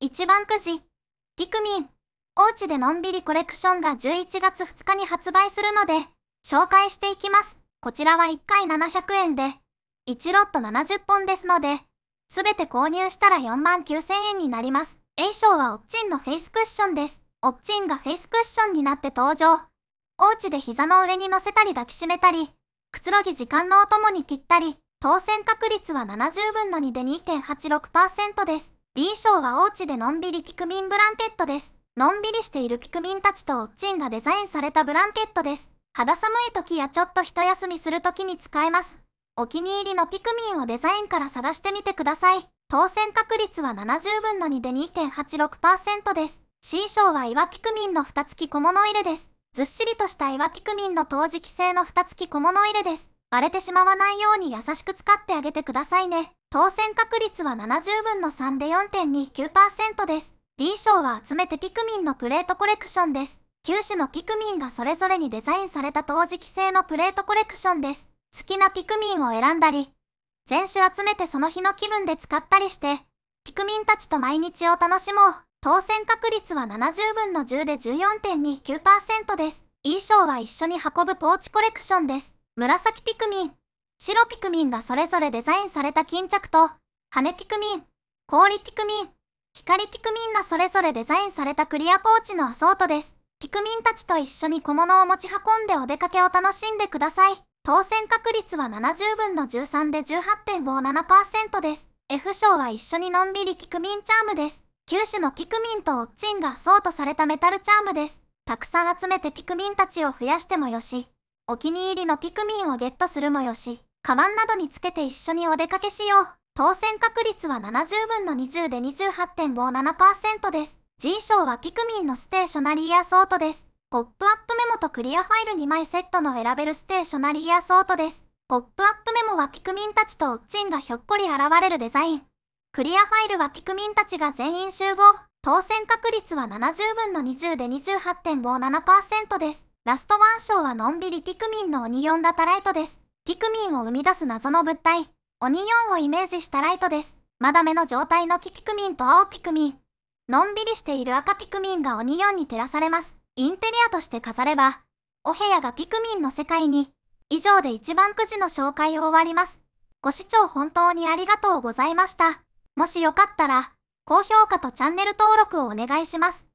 一番くじ、ピクミン、おうちでのんびりコレクションが11月2日に発売するので、紹介していきます。こちらは1回700円で、1ロット70本ですので、すべて購入したら4万9000円になります。A 賞はオッチンのフェイスクッションです。オッチンがフェイスクッションになって登場。おうちで膝の上に乗せたり抱きしめたり、くつろぎ時間のお供にぴったり、当選確率は70分の2で2.86%です。臨床はおうちでのんびりピクミンブランケットです。のんびりしているピクミンたちとオッチンがデザインされたブランケットです。肌寒い時やちょっと一休みする時に使えます。お気に入りのピクミンをデザインから探してみてください。当選確率は70分の2で2.86%です。C 賞は岩ピクミンの蓋付き小物入れです。ずっしりとした岩ピクミンの陶磁器製の蓋付き小物入れです。割れてしまわないように優しく使ってあげてくださいね。当選確率は70分の3で4.29%です。D 賞は集めてピクミンのプレートコレクションです。9種のピクミンがそれぞれにデザインされた陶磁器製のプレートコレクションです。好きなピクミンを選んだり、全種集めてその日の気分で使ったりして、ピクミンたちと毎日を楽しもう。当選確率は70分の10で14.29%です。E 賞は一緒に運ぶポーチコレクションです。紫ピクミン。白ピクミンがそれぞれデザインされた巾着と、羽ピクミン、氷ピクミン、光ピクミンがそれぞれデザインされたクリアポーチのアソートです。ピクミンたちと一緒に小物を持ち運んでお出かけを楽しんでください。当選確率は70分の13で18.57%です。F 賞は一緒にのんびりピクミンチャームです。九種のピクミンとオッチンがアソートされたメタルチャームです。たくさん集めてピクミンたちを増やしてもよし、お気に入りのピクミンをゲットするもよし。カバンなどにつけて一緒にお出かけしよう。当選確率は70分の20で28.57%です。G 賞はピクミンのステーショナリーアソートです。ポップアップメモとクリアファイル2枚セットの選べるステーショナリーアソートです。ポップアップメモはピクミンたちとオッチンがひょっこり現れるデザイン。クリアファイルはピクミンたちが全員集合。当選確率は70分の20で28.57%です。ラストワン賞はのんびりピクミンのオニオンダタライトです。ピクミンを生み出す謎の物体、オニオンをイメージしたライトです。まだ目の状態のキピクミンと青ピクミン。のんびりしている赤ピクミンがオニオンに照らされます。インテリアとして飾れば、お部屋がピクミンの世界に。以上で一番くじの紹介を終わります。ご視聴本当にありがとうございました。もしよかったら、高評価とチャンネル登録をお願いします。